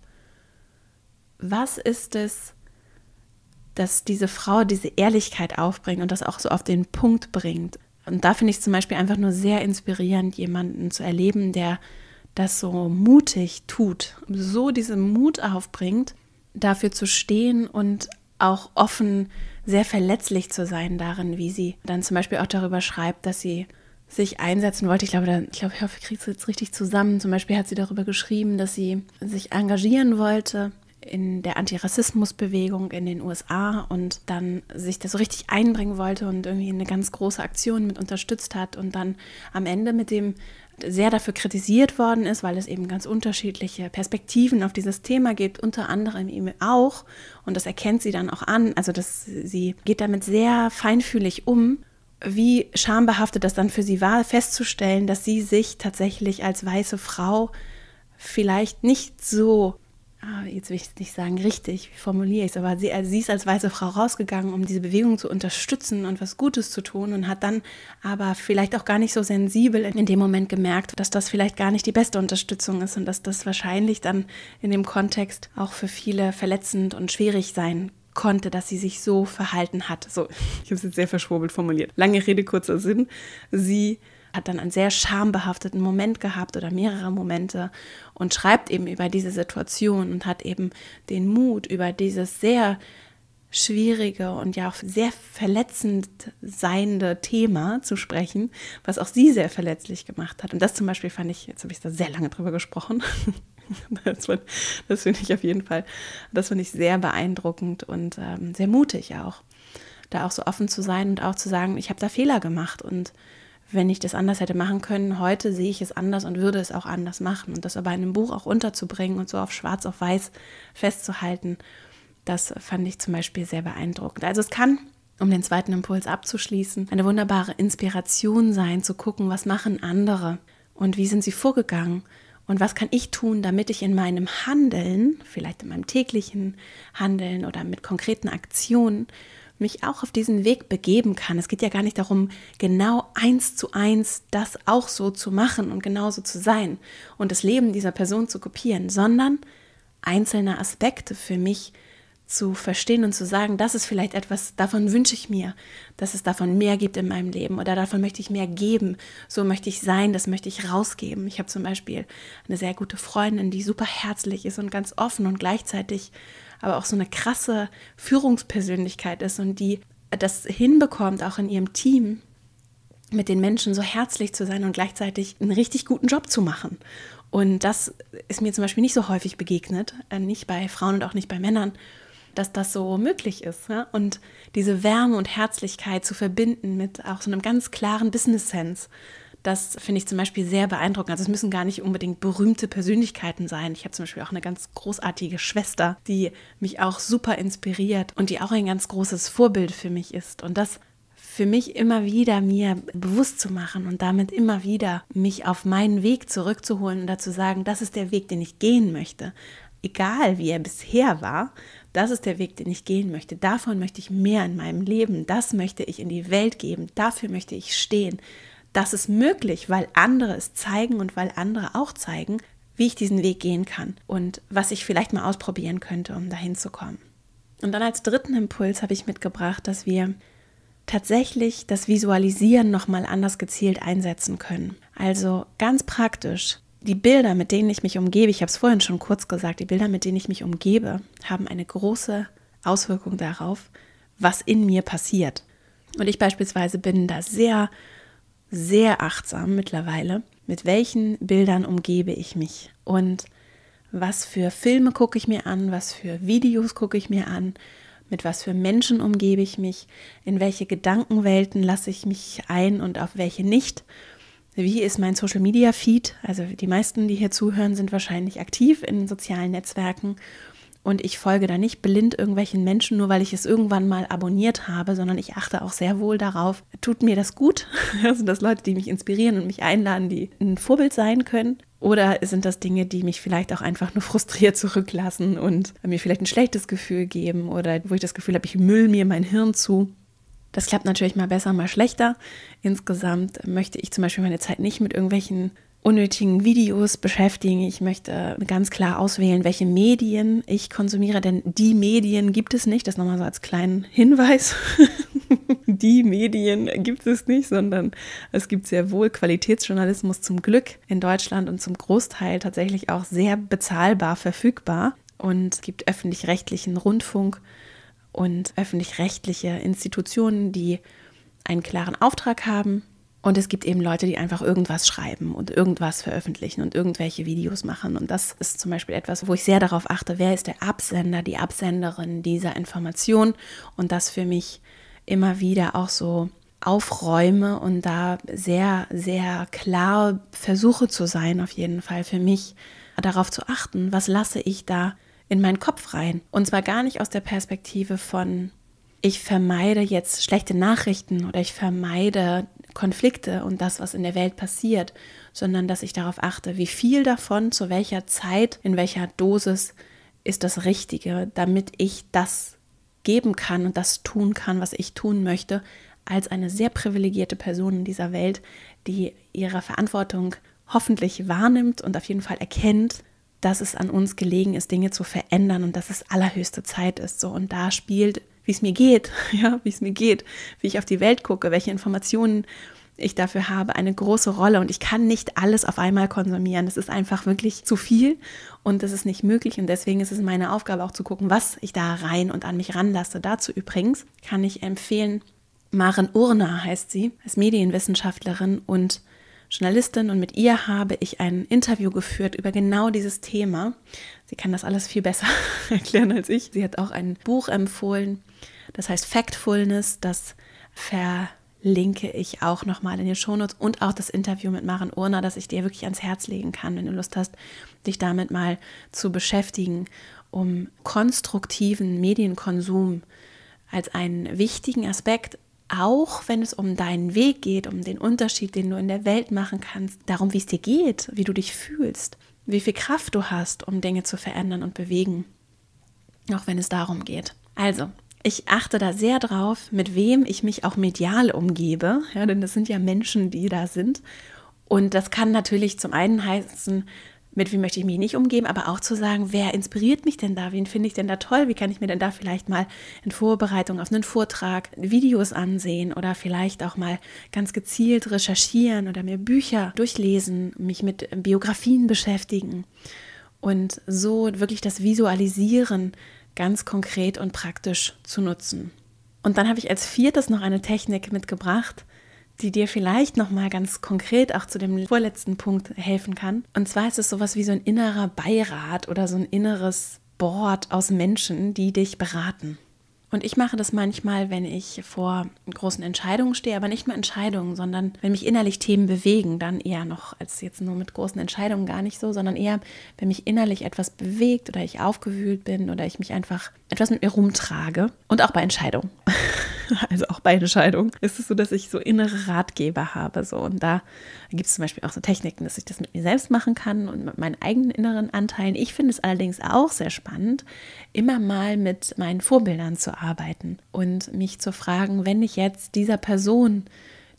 was ist es, dass diese Frau diese Ehrlichkeit aufbringt und das auch so auf den Punkt bringt. Und da finde ich zum Beispiel einfach nur sehr inspirierend, jemanden zu erleben, der das so mutig tut, so diesen Mut aufbringt, dafür zu stehen und auch offen, sehr verletzlich zu sein darin, wie sie dann zum Beispiel auch darüber schreibt, dass sie sich einsetzen wollte. Ich glaube, dann, ich, glaube ich hoffe, ich kriege es jetzt richtig zusammen. Zum Beispiel hat sie darüber geschrieben, dass sie sich engagieren wollte in der Antirassismusbewegung in den USA und dann sich das so richtig einbringen wollte und irgendwie eine ganz große Aktion mit unterstützt hat und dann am Ende mit dem sehr dafür kritisiert worden ist, weil es eben ganz unterschiedliche Perspektiven auf dieses Thema gibt, unter anderem eben auch, und das erkennt sie dann auch an, also dass sie geht damit sehr feinfühlig um, wie schambehaftet das dann für sie war, festzustellen, dass sie sich tatsächlich als weiße Frau vielleicht nicht so Ah, jetzt will ich es nicht sagen richtig, wie formuliere ich es, aber sie, also sie ist als weiße Frau rausgegangen, um diese Bewegung zu unterstützen und was Gutes zu tun und hat dann aber vielleicht auch gar nicht so sensibel in dem Moment gemerkt, dass das vielleicht gar nicht die beste Unterstützung ist und dass das wahrscheinlich dann in dem Kontext auch für viele verletzend und schwierig sein konnte, dass sie sich so verhalten hat. So, ich habe es jetzt sehr verschwurbelt formuliert. Lange Rede, kurzer Sinn. Sie hat dann einen sehr schambehafteten Moment gehabt oder mehrere Momente und schreibt eben über diese Situation und hat eben den Mut, über dieses sehr schwierige und ja auch sehr verletzend seiende Thema zu sprechen, was auch sie sehr verletzlich gemacht hat. Und das zum Beispiel fand ich, jetzt habe ich da sehr lange drüber gesprochen. Das, das finde ich auf jeden Fall, das finde ich sehr beeindruckend und ähm, sehr mutig auch, da auch so offen zu sein und auch zu sagen, ich habe da Fehler gemacht und wenn ich das anders hätte machen können, heute sehe ich es anders und würde es auch anders machen. Und das aber in einem Buch auch unterzubringen und so auf schwarz auf weiß festzuhalten, das fand ich zum Beispiel sehr beeindruckend. Also es kann, um den zweiten Impuls abzuschließen, eine wunderbare Inspiration sein, zu gucken, was machen andere und wie sind sie vorgegangen. Und was kann ich tun, damit ich in meinem Handeln, vielleicht in meinem täglichen Handeln oder mit konkreten Aktionen, mich auch auf diesen Weg begeben kann. Es geht ja gar nicht darum, genau eins zu eins das auch so zu machen und genauso zu sein und das Leben dieser Person zu kopieren, sondern einzelne Aspekte für mich zu verstehen und zu sagen, das ist vielleicht etwas, davon wünsche ich mir, dass es davon mehr gibt in meinem Leben oder davon möchte ich mehr geben, so möchte ich sein, das möchte ich rausgeben. Ich habe zum Beispiel eine sehr gute Freundin, die super herzlich ist und ganz offen und gleichzeitig aber auch so eine krasse Führungspersönlichkeit ist und die das hinbekommt, auch in ihrem Team mit den Menschen so herzlich zu sein und gleichzeitig einen richtig guten Job zu machen. Und das ist mir zum Beispiel nicht so häufig begegnet, äh, nicht bei Frauen und auch nicht bei Männern, dass das so möglich ist. Ja? Und diese Wärme und Herzlichkeit zu verbinden mit auch so einem ganz klaren Business Sense das finde ich zum Beispiel sehr beeindruckend. Also es müssen gar nicht unbedingt berühmte Persönlichkeiten sein. Ich habe zum Beispiel auch eine ganz großartige Schwester, die mich auch super inspiriert und die auch ein ganz großes Vorbild für mich ist. Und das für mich immer wieder mir bewusst zu machen und damit immer wieder mich auf meinen Weg zurückzuholen und dazu sagen, das ist der Weg, den ich gehen möchte. Egal wie er bisher war, das ist der Weg, den ich gehen möchte. Davon möchte ich mehr in meinem Leben. Das möchte ich in die Welt geben. Dafür möchte ich stehen. Das ist möglich, weil andere es zeigen und weil andere auch zeigen, wie ich diesen Weg gehen kann und was ich vielleicht mal ausprobieren könnte, um dahin zu kommen. Und dann als dritten Impuls habe ich mitgebracht, dass wir tatsächlich das Visualisieren nochmal anders gezielt einsetzen können. Also ganz praktisch. Die Bilder, mit denen ich mich umgebe, ich habe es vorhin schon kurz gesagt, die Bilder, mit denen ich mich umgebe, haben eine große Auswirkung darauf, was in mir passiert. Und ich beispielsweise bin da sehr sehr achtsam mittlerweile, mit welchen Bildern umgebe ich mich und was für Filme gucke ich mir an, was für Videos gucke ich mir an, mit was für Menschen umgebe ich mich, in welche Gedankenwelten lasse ich mich ein und auf welche nicht. Wie ist mein Social Media Feed? Also die meisten, die hier zuhören, sind wahrscheinlich aktiv in sozialen Netzwerken und ich folge da nicht blind irgendwelchen Menschen, nur weil ich es irgendwann mal abonniert habe, sondern ich achte auch sehr wohl darauf, tut mir das gut? sind also, das Leute, die mich inspirieren und mich einladen, die ein Vorbild sein können? Oder sind das Dinge, die mich vielleicht auch einfach nur frustriert zurücklassen und mir vielleicht ein schlechtes Gefühl geben oder wo ich das Gefühl habe, ich müll mir mein Hirn zu? Das klappt natürlich mal besser, mal schlechter. Insgesamt möchte ich zum Beispiel meine Zeit nicht mit irgendwelchen unnötigen Videos beschäftigen. Ich möchte ganz klar auswählen, welche Medien ich konsumiere, denn die Medien gibt es nicht. Das nochmal so als kleinen Hinweis. die Medien gibt es nicht, sondern es gibt sehr wohl Qualitätsjournalismus zum Glück in Deutschland und zum Großteil tatsächlich auch sehr bezahlbar verfügbar. Und es gibt öffentlich-rechtlichen Rundfunk und öffentlich-rechtliche Institutionen, die einen klaren Auftrag haben und es gibt eben Leute, die einfach irgendwas schreiben und irgendwas veröffentlichen und irgendwelche Videos machen. Und das ist zum Beispiel etwas, wo ich sehr darauf achte, wer ist der Absender, die Absenderin dieser Information und das für mich immer wieder auch so aufräume und da sehr, sehr klar versuche zu sein, auf jeden Fall für mich darauf zu achten, was lasse ich da in meinen Kopf rein. Und zwar gar nicht aus der Perspektive von, ich vermeide jetzt schlechte Nachrichten oder ich vermeide Konflikte und das, was in der Welt passiert, sondern dass ich darauf achte, wie viel davon, zu welcher Zeit, in welcher Dosis ist das Richtige, damit ich das geben kann und das tun kann, was ich tun möchte, als eine sehr privilegierte Person in dieser Welt, die ihre Verantwortung hoffentlich wahrnimmt und auf jeden Fall erkennt, dass es an uns gelegen ist, Dinge zu verändern und dass es allerhöchste Zeit ist. So und da spielt wie es mir geht, ja, wie es mir geht, wie ich auf die Welt gucke, welche Informationen ich dafür habe, eine große Rolle und ich kann nicht alles auf einmal konsumieren. Das ist einfach wirklich zu viel und das ist nicht möglich und deswegen ist es meine Aufgabe auch zu gucken, was ich da rein und an mich ranlasse. Dazu übrigens kann ich empfehlen, Maren Urner heißt sie, als Medienwissenschaftlerin und Journalistin und mit ihr habe ich ein Interview geführt über genau dieses Thema. Sie kann das alles viel besser erklären als ich. Sie hat auch ein Buch empfohlen, das heißt Factfulness, das verlinke ich auch nochmal in den Shownotes und auch das Interview mit Maren Urner, das ich dir wirklich ans Herz legen kann, wenn du Lust hast, dich damit mal zu beschäftigen, um konstruktiven Medienkonsum als einen wichtigen Aspekt auch wenn es um deinen Weg geht, um den Unterschied, den du in der Welt machen kannst, darum, wie es dir geht, wie du dich fühlst, wie viel Kraft du hast, um Dinge zu verändern und bewegen, auch wenn es darum geht. Also, ich achte da sehr drauf, mit wem ich mich auch medial umgebe, ja, denn das sind ja Menschen, die da sind. Und das kann natürlich zum einen heißen, mit wem möchte ich mich nicht umgeben, aber auch zu sagen, wer inspiriert mich denn da, wen finde ich denn da toll, wie kann ich mir denn da vielleicht mal in Vorbereitung auf einen Vortrag Videos ansehen oder vielleicht auch mal ganz gezielt recherchieren oder mir Bücher durchlesen, mich mit Biografien beschäftigen und so wirklich das Visualisieren ganz konkret und praktisch zu nutzen. Und dann habe ich als viertes noch eine Technik mitgebracht, die dir vielleicht noch mal ganz konkret auch zu dem vorletzten Punkt helfen kann. Und zwar ist es sowas wie so ein innerer Beirat oder so ein inneres Board aus Menschen, die dich beraten. Und ich mache das manchmal, wenn ich vor großen Entscheidungen stehe, aber nicht nur Entscheidungen, sondern wenn mich innerlich Themen bewegen, dann eher noch als jetzt nur mit großen Entscheidungen gar nicht so, sondern eher, wenn mich innerlich etwas bewegt oder ich aufgewühlt bin oder ich mich einfach etwas mit mir rumtrage. Und auch bei Entscheidungen. also auch bei Entscheidungen ist es so, dass ich so innere Ratgeber habe. So. Und da gibt es zum Beispiel auch so Techniken, dass ich das mit mir selbst machen kann und mit meinen eigenen inneren Anteilen. Ich finde es allerdings auch sehr spannend, immer mal mit meinen Vorbildern zu arbeiten und mich zu fragen, wenn ich jetzt dieser Person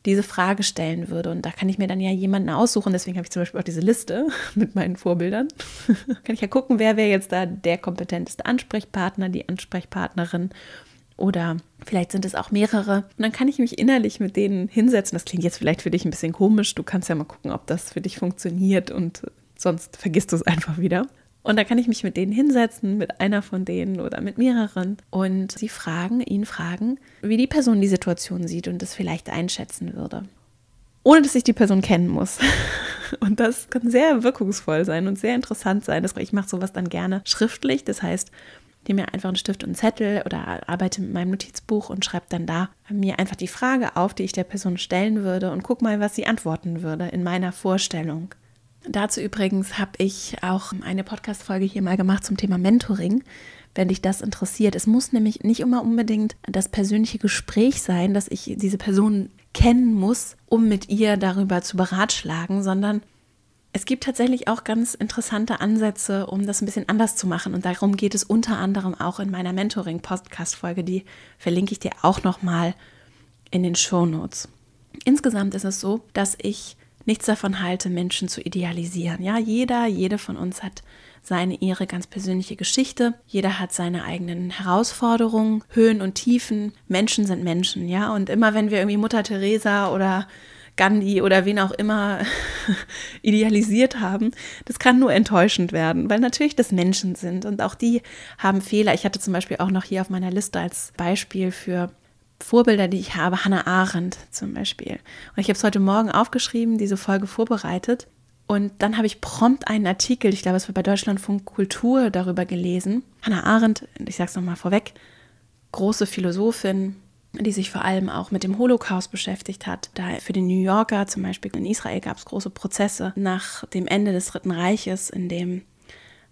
diese Frage stellen würde. Und da kann ich mir dann ja jemanden aussuchen. Deswegen habe ich zum Beispiel auch diese Liste mit meinen Vorbildern. kann ich ja gucken, wer wäre jetzt da der kompetenteste Ansprechpartner, die Ansprechpartnerin oder vielleicht sind es auch mehrere. Und dann kann ich mich innerlich mit denen hinsetzen. Das klingt jetzt vielleicht für dich ein bisschen komisch. Du kannst ja mal gucken, ob das für dich funktioniert und sonst vergisst du es einfach wieder. Und da kann ich mich mit denen hinsetzen, mit einer von denen oder mit mehreren. Und sie fragen, ihn fragen, wie die Person die Situation sieht und das vielleicht einschätzen würde. Ohne dass ich die Person kennen muss. Und das kann sehr wirkungsvoll sein und sehr interessant sein. Ich mache sowas dann gerne schriftlich. Das heißt, nehme mir einfach einen Stift und einen Zettel oder arbeite mit meinem Notizbuch und schreibe dann da mir einfach die Frage auf, die ich der Person stellen würde und guck mal, was sie antworten würde in meiner Vorstellung. Dazu übrigens habe ich auch eine Podcast-Folge hier mal gemacht zum Thema Mentoring, wenn dich das interessiert. Es muss nämlich nicht immer unbedingt das persönliche Gespräch sein, dass ich diese Person kennen muss, um mit ihr darüber zu beratschlagen, sondern es gibt tatsächlich auch ganz interessante Ansätze, um das ein bisschen anders zu machen. Und darum geht es unter anderem auch in meiner Mentoring-Podcast-Folge. Die verlinke ich dir auch nochmal in den Show Notes. Insgesamt ist es so, dass ich nichts davon halte, Menschen zu idealisieren. Ja, jeder, jede von uns hat seine ihre ganz persönliche Geschichte. Jeder hat seine eigenen Herausforderungen, Höhen und Tiefen. Menschen sind Menschen, ja. Und immer wenn wir irgendwie Mutter Teresa oder Gandhi oder wen auch immer idealisiert haben, das kann nur enttäuschend werden, weil natürlich das Menschen sind und auch die haben Fehler. Ich hatte zum Beispiel auch noch hier auf meiner Liste als Beispiel für Vorbilder, die ich habe, Hannah Arendt zum Beispiel. Und ich habe es heute Morgen aufgeschrieben, diese Folge vorbereitet. Und dann habe ich prompt einen Artikel, ich glaube, es war bei Deutschlandfunk Kultur, darüber gelesen. Hannah Arendt, ich sage es nochmal vorweg, große Philosophin, die sich vor allem auch mit dem Holocaust beschäftigt hat. Da für den New Yorker zum Beispiel in Israel gab es große Prozesse nach dem Ende des Dritten Reiches, in dem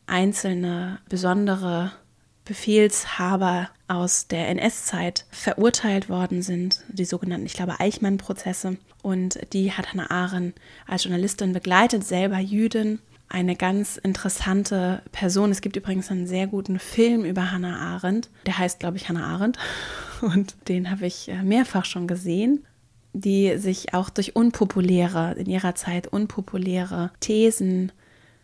einzelne besondere Befehlshaber aus der NS-Zeit verurteilt worden sind, die sogenannten, ich glaube, Eichmann-Prozesse. Und die hat Hannah Arendt als Journalistin begleitet, selber Jüdin eine ganz interessante Person. Es gibt übrigens einen sehr guten Film über Hannah Arendt. Der heißt, glaube ich, Hannah Arendt. Und den habe ich äh, mehrfach schon gesehen, die sich auch durch unpopuläre, in ihrer Zeit unpopuläre Thesen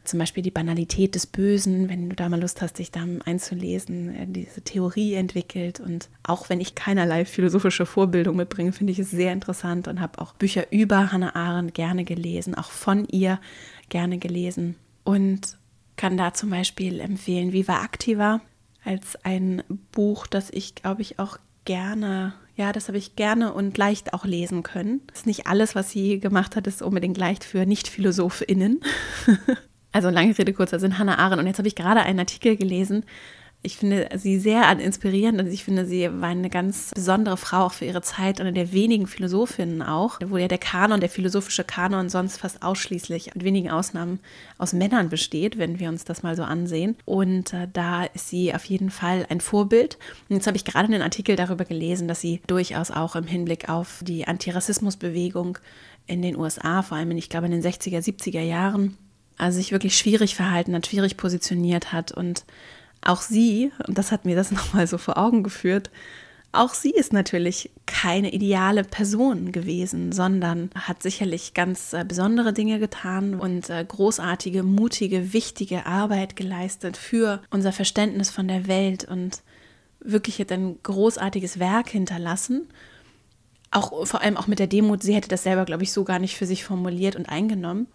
zum Beispiel die Banalität des Bösen, wenn du da mal Lust hast, dich da einzulesen, äh, diese Theorie entwickelt. Und auch wenn ich keinerlei philosophische Vorbildung mitbringe, finde ich es sehr interessant und habe auch Bücher über Hannah Arendt gerne gelesen, auch von ihr gerne gelesen. Und kann da zum Beispiel empfehlen Viva Activa als ein Buch, das ich, glaube ich, auch gerne ja, das habe ich gerne und leicht auch lesen können. Das ist nicht alles, was sie gemacht hat, ist unbedingt leicht für Nicht-PhilosophInnen. Also lange Rede, kurzer Sinn, Hannah Arendt. Und jetzt habe ich gerade einen Artikel gelesen. Ich finde sie sehr inspirierend und ich finde, sie war eine ganz besondere Frau auch für ihre Zeit, eine der wenigen Philosophinnen auch, wo ja der Kanon, der philosophische Kanon sonst fast ausschließlich mit wenigen Ausnahmen aus Männern besteht, wenn wir uns das mal so ansehen. Und äh, da ist sie auf jeden Fall ein Vorbild. Und jetzt habe ich gerade einen Artikel darüber gelesen, dass sie durchaus auch im Hinblick auf die Antirassismusbewegung in den USA, vor allem in, ich glaube, in den 60er, 70er Jahren, also sich wirklich schwierig verhalten hat, schwierig positioniert hat. Und auch sie, und das hat mir das nochmal so vor Augen geführt, auch sie ist natürlich keine ideale Person gewesen, sondern hat sicherlich ganz äh, besondere Dinge getan und äh, großartige, mutige, wichtige Arbeit geleistet für unser Verständnis von der Welt und wirklich hat ein großartiges Werk hinterlassen. Auch vor allem auch mit der Demut, sie hätte das selber, glaube ich, so gar nicht für sich formuliert und eingenommen.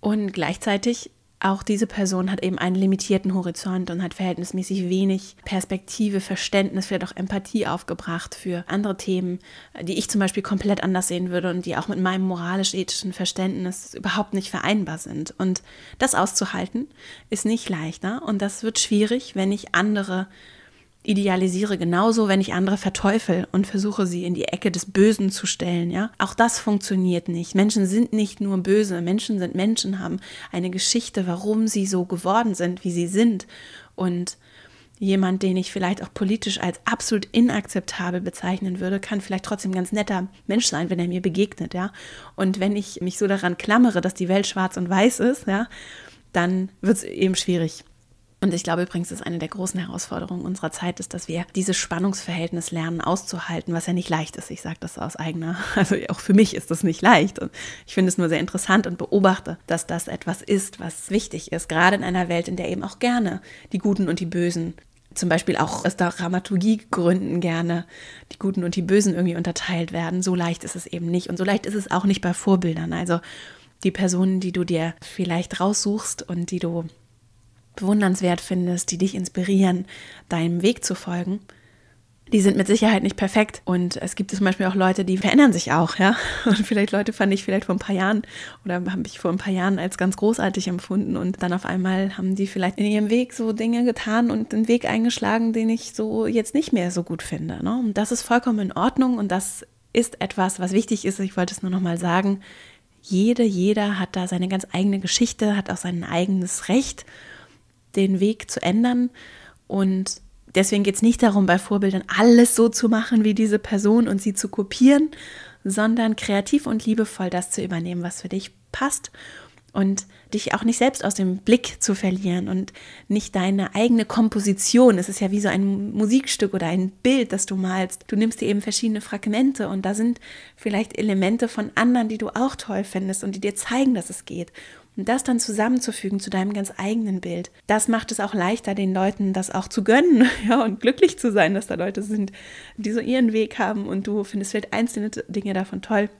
Und gleichzeitig auch diese Person hat eben einen limitierten Horizont und hat verhältnismäßig wenig Perspektive, Verständnis, vielleicht auch Empathie aufgebracht für andere Themen, die ich zum Beispiel komplett anders sehen würde und die auch mit meinem moralisch-ethischen Verständnis überhaupt nicht vereinbar sind. Und das auszuhalten ist nicht leichter und das wird schwierig, wenn ich andere idealisiere genauso, wenn ich andere verteufel und versuche, sie in die Ecke des Bösen zu stellen. Ja, auch das funktioniert nicht. Menschen sind nicht nur böse. Menschen sind Menschen, haben eine Geschichte, warum sie so geworden sind, wie sie sind. Und jemand, den ich vielleicht auch politisch als absolut inakzeptabel bezeichnen würde, kann vielleicht trotzdem ganz netter Mensch sein, wenn er mir begegnet. Ja, und wenn ich mich so daran klammere, dass die Welt schwarz und weiß ist, ja, dann wird es eben schwierig. Und ich glaube übrigens, dass eine der großen Herausforderungen unserer Zeit ist, dass wir dieses Spannungsverhältnis lernen auszuhalten, was ja nicht leicht ist. Ich sage das aus eigener, also auch für mich ist das nicht leicht. Und ich finde es nur sehr interessant und beobachte, dass das etwas ist, was wichtig ist, gerade in einer Welt, in der eben auch gerne die Guten und die Bösen zum Beispiel auch aus Dramaturgiegründen gerne die Guten und die Bösen irgendwie unterteilt werden. So leicht ist es eben nicht. Und so leicht ist es auch nicht bei Vorbildern. Also die Personen, die du dir vielleicht raussuchst und die du bewundernswert findest, die dich inspirieren, deinem Weg zu folgen, die sind mit Sicherheit nicht perfekt. Und es gibt zum Beispiel auch Leute, die verändern sich auch, ja. Und vielleicht Leute fand ich vielleicht vor ein paar Jahren oder habe ich vor ein paar Jahren als ganz großartig empfunden. Und dann auf einmal haben die vielleicht in ihrem Weg so Dinge getan und den Weg eingeschlagen, den ich so jetzt nicht mehr so gut finde. Ne? Und das ist vollkommen in Ordnung und das ist etwas, was wichtig ist. Ich wollte es nur nochmal sagen. Jede, jeder hat da seine ganz eigene Geschichte, hat auch sein eigenes Recht den Weg zu ändern. Und deswegen geht es nicht darum, bei Vorbildern alles so zu machen wie diese Person und sie zu kopieren, sondern kreativ und liebevoll das zu übernehmen, was für dich passt und dich auch nicht selbst aus dem Blick zu verlieren und nicht deine eigene Komposition. Es ist ja wie so ein Musikstück oder ein Bild, das du malst. Du nimmst dir eben verschiedene Fragmente und da sind vielleicht Elemente von anderen, die du auch toll findest und die dir zeigen, dass es geht. Und das dann zusammenzufügen zu deinem ganz eigenen Bild, das macht es auch leichter, den Leuten das auch zu gönnen ja, und glücklich zu sein, dass da Leute sind, die so ihren Weg haben und du findest vielleicht einzelne Dinge davon toll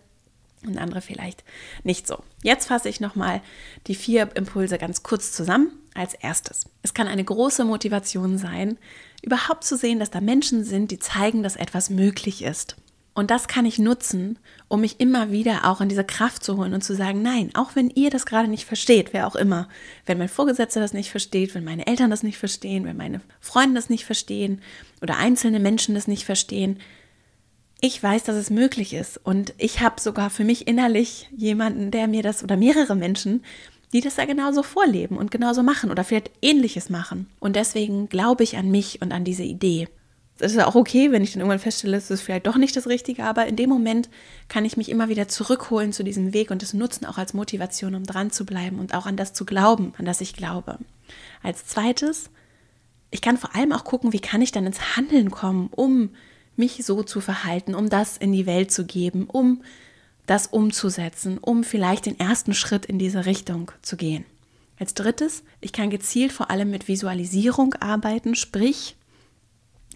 und andere vielleicht nicht so. Jetzt fasse ich nochmal die vier Impulse ganz kurz zusammen. Als erstes. Es kann eine große Motivation sein, überhaupt zu sehen, dass da Menschen sind, die zeigen, dass etwas möglich ist. Und das kann ich nutzen, um mich immer wieder auch in diese Kraft zu holen und zu sagen, nein, auch wenn ihr das gerade nicht versteht, wer auch immer, wenn mein Vorgesetzter das nicht versteht, wenn meine Eltern das nicht verstehen, wenn meine Freunde das nicht verstehen oder einzelne Menschen das nicht verstehen, ich weiß, dass es möglich ist. Und ich habe sogar für mich innerlich jemanden, der mir das oder mehrere Menschen, die das da genauso vorleben und genauso machen oder vielleicht ähnliches machen. Und deswegen glaube ich an mich und an diese Idee das ist auch okay, wenn ich dann irgendwann feststelle, es ist vielleicht doch nicht das Richtige, aber in dem Moment kann ich mich immer wieder zurückholen zu diesem Weg und das nutzen auch als Motivation, um dran zu bleiben und auch an das zu glauben, an das ich glaube. Als zweites, ich kann vor allem auch gucken, wie kann ich dann ins Handeln kommen, um mich so zu verhalten, um das in die Welt zu geben, um das umzusetzen, um vielleicht den ersten Schritt in diese Richtung zu gehen. Als drittes, ich kann gezielt vor allem mit Visualisierung arbeiten, sprich,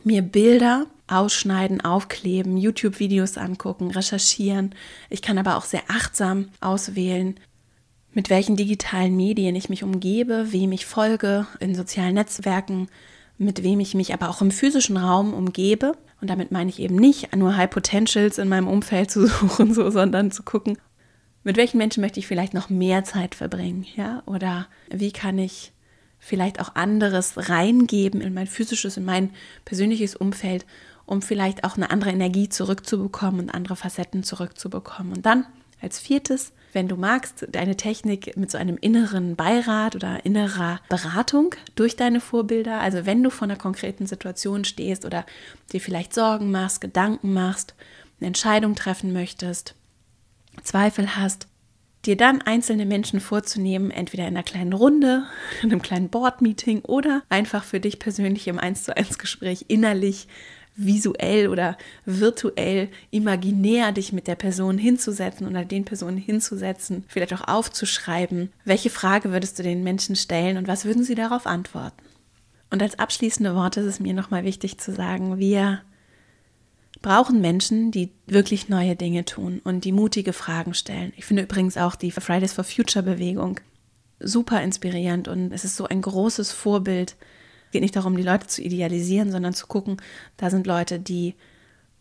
mir Bilder ausschneiden, aufkleben, YouTube-Videos angucken, recherchieren. Ich kann aber auch sehr achtsam auswählen, mit welchen digitalen Medien ich mich umgebe, wem ich folge, in sozialen Netzwerken, mit wem ich mich aber auch im physischen Raum umgebe. Und damit meine ich eben nicht nur High Potentials in meinem Umfeld zu suchen, so, sondern zu gucken, mit welchen Menschen möchte ich vielleicht noch mehr Zeit verbringen, ja? Oder wie kann ich vielleicht auch anderes reingeben in mein physisches, in mein persönliches Umfeld, um vielleicht auch eine andere Energie zurückzubekommen und andere Facetten zurückzubekommen. Und dann als viertes, wenn du magst, deine Technik mit so einem inneren Beirat oder innerer Beratung durch deine Vorbilder. Also wenn du vor einer konkreten Situation stehst oder dir vielleicht Sorgen machst, Gedanken machst, eine Entscheidung treffen möchtest, Zweifel hast, dir dann einzelne Menschen vorzunehmen, entweder in einer kleinen Runde, in einem kleinen Board-Meeting oder einfach für dich persönlich im 1 zu 1 Gespräch innerlich visuell oder virtuell, imaginär dich mit der Person hinzusetzen oder den Personen hinzusetzen, vielleicht auch aufzuschreiben, welche Frage würdest du den Menschen stellen und was würden sie darauf antworten. Und als abschließende Worte ist es mir nochmal wichtig zu sagen, wir brauchen Menschen, die wirklich neue Dinge tun und die mutige Fragen stellen. Ich finde übrigens auch die Fridays for Future Bewegung super inspirierend und es ist so ein großes Vorbild. Es geht nicht darum, die Leute zu idealisieren, sondern zu gucken, da sind Leute, die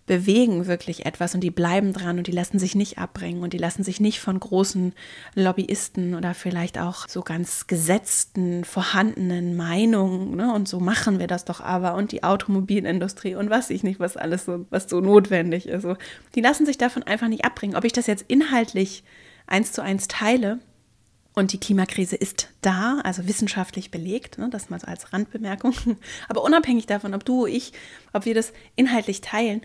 bewegen wirklich etwas und die bleiben dran und die lassen sich nicht abbringen und die lassen sich nicht von großen Lobbyisten oder vielleicht auch so ganz gesetzten, vorhandenen Meinungen ne? und so machen wir das doch aber und die Automobilindustrie und was ich nicht, was alles so, was so notwendig ist. So. Die lassen sich davon einfach nicht abbringen. Ob ich das jetzt inhaltlich eins zu eins teile, und die Klimakrise ist da, also wissenschaftlich belegt, ne, das mal so als Randbemerkung. Aber unabhängig davon, ob du, ich, ob wir das inhaltlich teilen,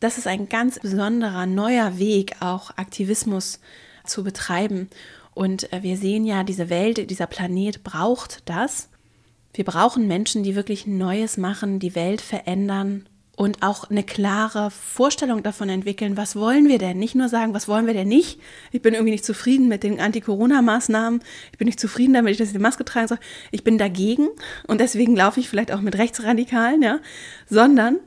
das ist ein ganz besonderer neuer Weg, auch Aktivismus zu betreiben. Und äh, wir sehen ja, diese Welt, dieser Planet braucht das. Wir brauchen Menschen, die wirklich Neues machen, die Welt verändern und auch eine klare Vorstellung davon entwickeln, was wollen wir denn? Nicht nur sagen, was wollen wir denn nicht? Ich bin irgendwie nicht zufrieden mit den Anti-Corona-Maßnahmen. Ich bin nicht zufrieden damit, dass ich die Maske tragen soll. Ich bin dagegen und deswegen laufe ich vielleicht auch mit Rechtsradikalen, ja. Sondern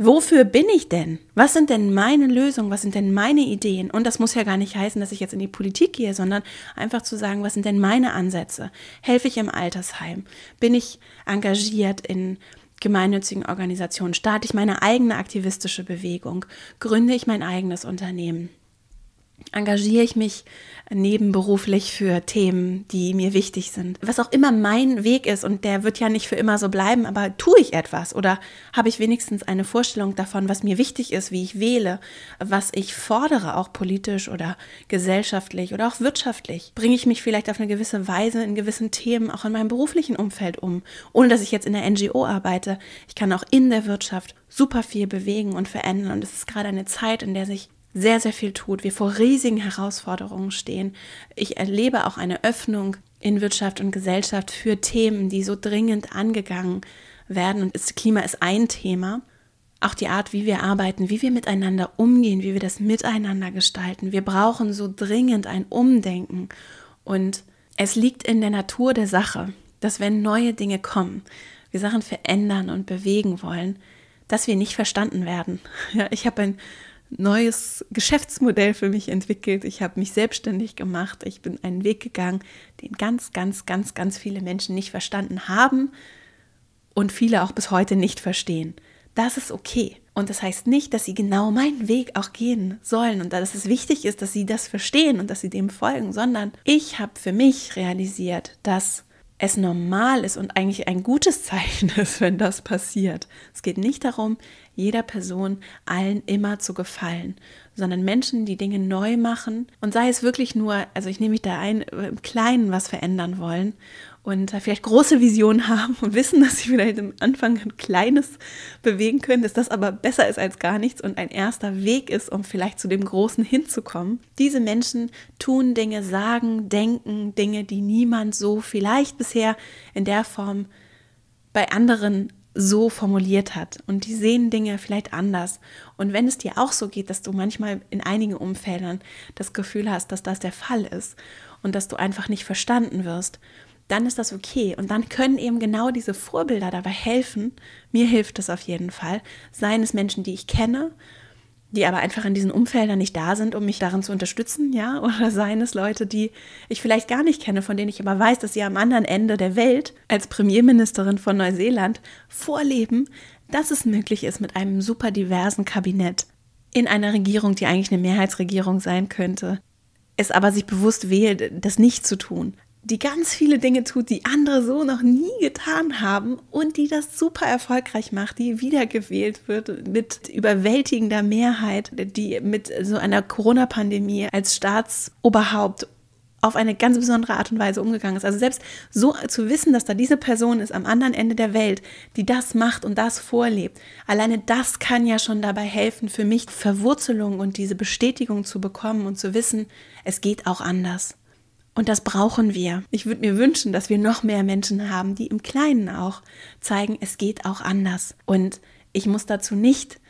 Wofür bin ich denn? Was sind denn meine Lösungen? Was sind denn meine Ideen? Und das muss ja gar nicht heißen, dass ich jetzt in die Politik gehe, sondern einfach zu sagen, was sind denn meine Ansätze? Helfe ich im Altersheim? Bin ich engagiert in gemeinnützigen Organisationen? Starte ich meine eigene aktivistische Bewegung? Gründe ich mein eigenes Unternehmen? engagiere ich mich nebenberuflich für Themen, die mir wichtig sind. Was auch immer mein Weg ist, und der wird ja nicht für immer so bleiben, aber tue ich etwas oder habe ich wenigstens eine Vorstellung davon, was mir wichtig ist, wie ich wähle, was ich fordere, auch politisch oder gesellschaftlich oder auch wirtschaftlich? Bringe ich mich vielleicht auf eine gewisse Weise in gewissen Themen auch in meinem beruflichen Umfeld um, ohne dass ich jetzt in der NGO arbeite? Ich kann auch in der Wirtschaft super viel bewegen und verändern und es ist gerade eine Zeit, in der sich sehr, sehr viel tut, wir vor riesigen Herausforderungen stehen. Ich erlebe auch eine Öffnung in Wirtschaft und Gesellschaft für Themen, die so dringend angegangen werden. Und das Klima ist ein Thema. Auch die Art, wie wir arbeiten, wie wir miteinander umgehen, wie wir das miteinander gestalten. Wir brauchen so dringend ein Umdenken. Und es liegt in der Natur der Sache, dass wenn neue Dinge kommen, wir Sachen verändern und bewegen wollen, dass wir nicht verstanden werden. Ja, ich habe ein neues Geschäftsmodell für mich entwickelt. Ich habe mich selbstständig gemacht. Ich bin einen Weg gegangen, den ganz, ganz, ganz, ganz viele Menschen nicht verstanden haben und viele auch bis heute nicht verstehen. Das ist okay. Und das heißt nicht, dass sie genau meinen Weg auch gehen sollen und dass es wichtig ist, dass sie das verstehen und dass sie dem folgen, sondern ich habe für mich realisiert, dass es normal ist und eigentlich ein gutes Zeichen ist, wenn das passiert. Es geht nicht darum, jeder Person allen immer zu gefallen, sondern Menschen, die Dinge neu machen und sei es wirklich nur, also ich nehme mich da ein, äh, im Kleinen was verändern wollen und äh, vielleicht große Visionen haben und wissen, dass sie vielleicht am Anfang ein kleines bewegen können, dass das aber besser ist als gar nichts und ein erster Weg ist, um vielleicht zu dem Großen hinzukommen. Diese Menschen tun Dinge, sagen, denken Dinge, die niemand so vielleicht bisher in der Form bei anderen so formuliert hat und die sehen Dinge vielleicht anders. Und wenn es dir auch so geht, dass du manchmal in einigen Umfeldern das Gefühl hast, dass das der Fall ist und dass du einfach nicht verstanden wirst dann ist das okay. Und dann können eben genau diese Vorbilder dabei helfen. Mir hilft das auf jeden Fall. Seien es Menschen, die ich kenne, die aber einfach in diesen Umfeldern nicht da sind, um mich darin zu unterstützen, ja, oder seien es Leute, die ich vielleicht gar nicht kenne, von denen ich aber weiß, dass sie am anderen Ende der Welt als Premierministerin von Neuseeland vorleben, dass es möglich ist mit einem super diversen Kabinett in einer Regierung, die eigentlich eine Mehrheitsregierung sein könnte, es aber sich bewusst wählt, das nicht zu tun die ganz viele Dinge tut, die andere so noch nie getan haben und die das super erfolgreich macht, die wiedergewählt wird mit überwältigender Mehrheit, die mit so einer Corona-Pandemie als Staatsoberhaupt auf eine ganz besondere Art und Weise umgegangen ist. Also selbst so zu wissen, dass da diese Person ist am anderen Ende der Welt, die das macht und das vorlebt, alleine das kann ja schon dabei helfen, für mich Verwurzelung und diese Bestätigung zu bekommen und zu wissen, es geht auch anders. Und das brauchen wir. Ich würde mir wünschen, dass wir noch mehr Menschen haben, die im Kleinen auch zeigen, es geht auch anders. Und ich muss dazu nicht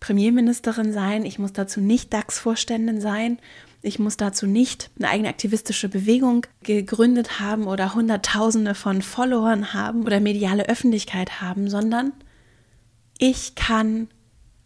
Premierministerin sein, ich muss dazu nicht DAX-Vorständin sein, ich muss dazu nicht eine eigene aktivistische Bewegung gegründet haben oder Hunderttausende von Followern haben oder mediale Öffentlichkeit haben, sondern ich kann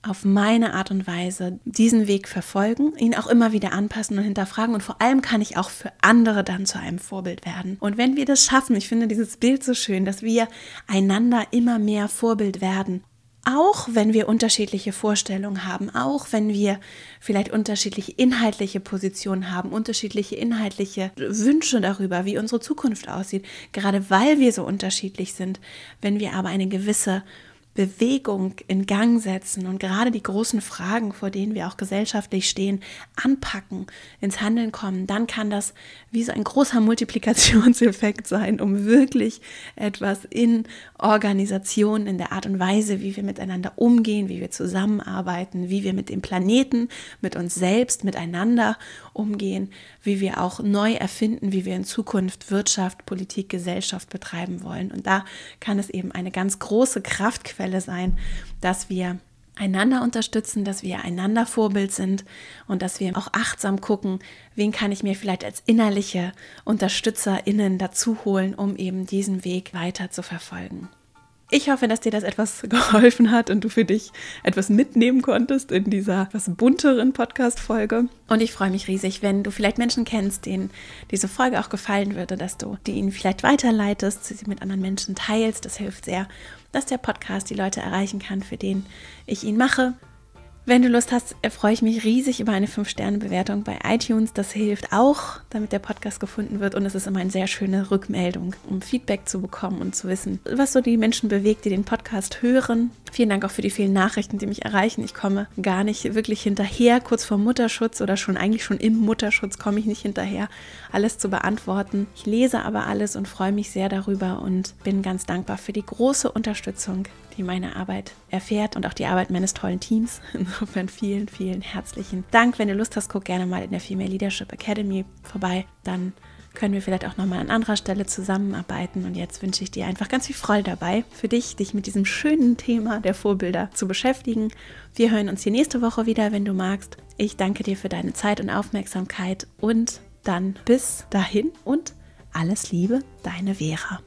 auf meine Art und Weise diesen Weg verfolgen, ihn auch immer wieder anpassen und hinterfragen und vor allem kann ich auch für andere dann zu einem Vorbild werden. Und wenn wir das schaffen, ich finde dieses Bild so schön, dass wir einander immer mehr Vorbild werden. Auch wenn wir unterschiedliche Vorstellungen haben, auch wenn wir vielleicht unterschiedliche inhaltliche Positionen haben, unterschiedliche inhaltliche Wünsche darüber, wie unsere Zukunft aussieht, gerade weil wir so unterschiedlich sind, wenn wir aber eine gewisse Bewegung in Gang setzen und gerade die großen Fragen, vor denen wir auch gesellschaftlich stehen, anpacken, ins Handeln kommen, dann kann das wie so ein großer Multiplikationseffekt sein, um wirklich etwas in Organisationen, in der Art und Weise, wie wir miteinander umgehen, wie wir zusammenarbeiten, wie wir mit dem Planeten, mit uns selbst, miteinander umgehen, wie wir auch neu erfinden, wie wir in Zukunft Wirtschaft, Politik, Gesellschaft betreiben wollen. Und da kann es eben eine ganz große Kraftquelle sein, dass wir einander unterstützen, dass wir einander Vorbild sind und dass wir auch achtsam gucken, wen kann ich mir vielleicht als innerliche UnterstützerInnen dazu holen, um eben diesen Weg weiter zu verfolgen. Ich hoffe, dass dir das etwas geholfen hat und du für dich etwas mitnehmen konntest in dieser etwas bunteren Podcast-Folge. Und ich freue mich riesig, wenn du vielleicht Menschen kennst, denen diese Folge auch gefallen würde, dass du die ihnen vielleicht weiterleitest, sie mit anderen Menschen teilst. Das hilft sehr, dass der Podcast die Leute erreichen kann, für den ich ihn mache. Wenn du Lust hast, freue ich mich riesig über eine 5-Sterne-Bewertung bei iTunes. Das hilft auch, damit der Podcast gefunden wird. Und es ist immer eine sehr schöne Rückmeldung, um Feedback zu bekommen und zu wissen, was so die Menschen bewegt, die den Podcast hören. Vielen Dank auch für die vielen Nachrichten, die mich erreichen. Ich komme gar nicht wirklich hinterher, kurz vor Mutterschutz oder schon eigentlich schon im Mutterschutz komme ich nicht hinterher, alles zu beantworten. Ich lese aber alles und freue mich sehr darüber und bin ganz dankbar für die große Unterstützung, die meine Arbeit erfährt und auch die Arbeit meines tollen Teams. Insofern vielen, vielen herzlichen Dank. Wenn du Lust hast, guck gerne mal in der Female Leadership Academy vorbei. Dann können wir vielleicht auch nochmal an anderer Stelle zusammenarbeiten. Und jetzt wünsche ich dir einfach ganz viel Freude dabei, für dich, dich mit diesem schönen Thema der Vorbilder zu beschäftigen. Wir hören uns hier nächste Woche wieder, wenn du magst. Ich danke dir für deine Zeit und Aufmerksamkeit und dann bis dahin und alles Liebe, deine Vera.